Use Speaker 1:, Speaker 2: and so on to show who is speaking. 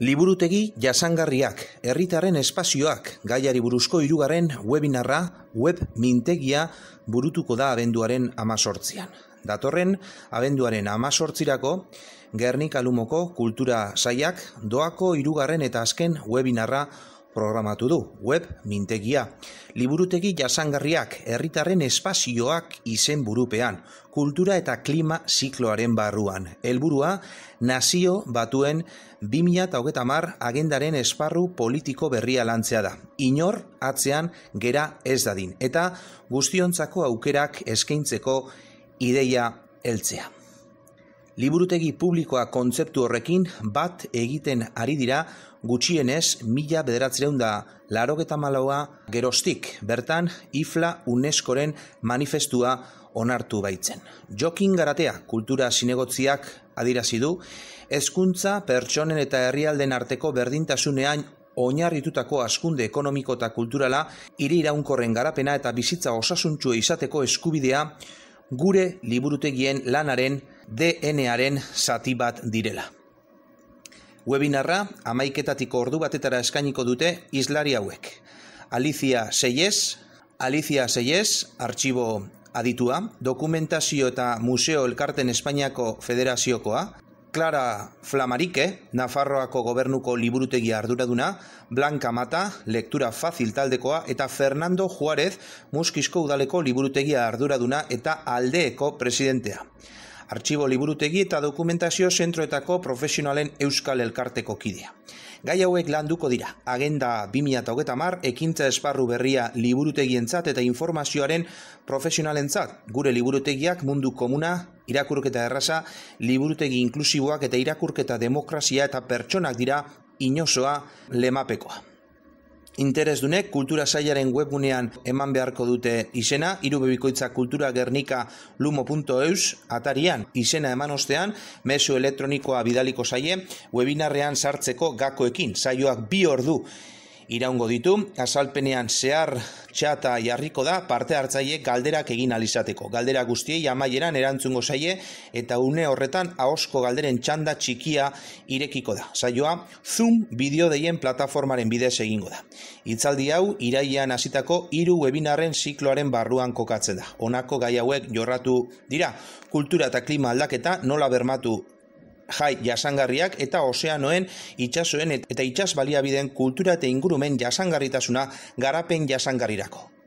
Speaker 1: Liburutegi jasangarriak, herritarren espazioak, gaiari buruzko irugarren webinarra, web mintegia burutuko da abenduaren amazortzian. Datorren, abenduaren amazortzirako, Gernik Alumoko Kultura Zaiak, doako irugarren eta azken webinarra programatu du, web mintegia, liburutegi jasangarriak, herritarren espazioak izen burupean, kultura eta klima zikloaren barruan. Helburua nazio batuen 2008 agendaren esparru politiko berria lantzea da. Inor atzean gera ez dadin, eta guztiontzako aukerak eskaintzeko ideia heltzea liburutegi publikoa kontzeptu horrekin bat egiten ari dira gutxienez mila bederatzireun da larogeta gerostik, bertan IFLA UNESCOren manifestua onartu baitzen. Jokin garatea kultura sinegotziak adierazi du, hezkuntza pertsonen eta herrialden arteko berdintasunean oinarritutako askunde ekonomiko eta kulturala hiri iraunkorren garapena eta bizitza osasuntsua izateko eskubidea gure liburutegien lanaren DNaren zati bat direla. Webinarra amaiketatiko ordu batetara eskainiko dute islari hauek. Alicia Seyes, Alicia Seyes, arxibo aditua, dokumentazio eta museo elkarten Espainiako federaziokoa, Clara Flamarike, Nafarroako gobernuko liburutegi arduraduna, Blanca Mata, lektura fazil taldekoa, eta Fernando Juarez, Muskizko udaleko liburutegia arduraduna eta aldeeko presidentea artxibo liburutegi eta dokumentazio zentroetako profesionalen euskal elkarteko kidea. Gai hauek landuko dira, agenda 2008 mar, ekintza esparru berria liburutegientzat eta informazioaren profesionalentzat, gure liburutegiak mundu komuna, irakurketa erraza, liburutegi inklusiboak eta irakurketa demokrazia eta pertsonak dira inosoa lemapekoa interes dunek, kultura saiaren webunean eman beharko dute izena, irubebikoitza kultura gernika lumo.eus atarian izena eman ostean, mesu elektronikoa bidaliko saie, webinarrean sartzeko gakoekin, saioak bi ordu iraungo ditu, azalpenean zehar txata jarriko da parte hartzaile galderak egin alizateko. Galdera guztiei amaieran erantzungo zaie eta une horretan ahosko galderen txanda txikia irekiko da. Saioa, Zoom bideo deien plataformaren bidez egingo da. Itzaldi hau, iraian hasitako hiru webinarren zikloaren barruan kokatzen da. Honako gai hauek jorratu dira, kultura eta klima aldaketa nola bermatu jai jasangarriak eta ozeanoen itsasoen eta itsas baliabideen kultura eta ingurumen jasangarritasuna garapen jasangarrirako.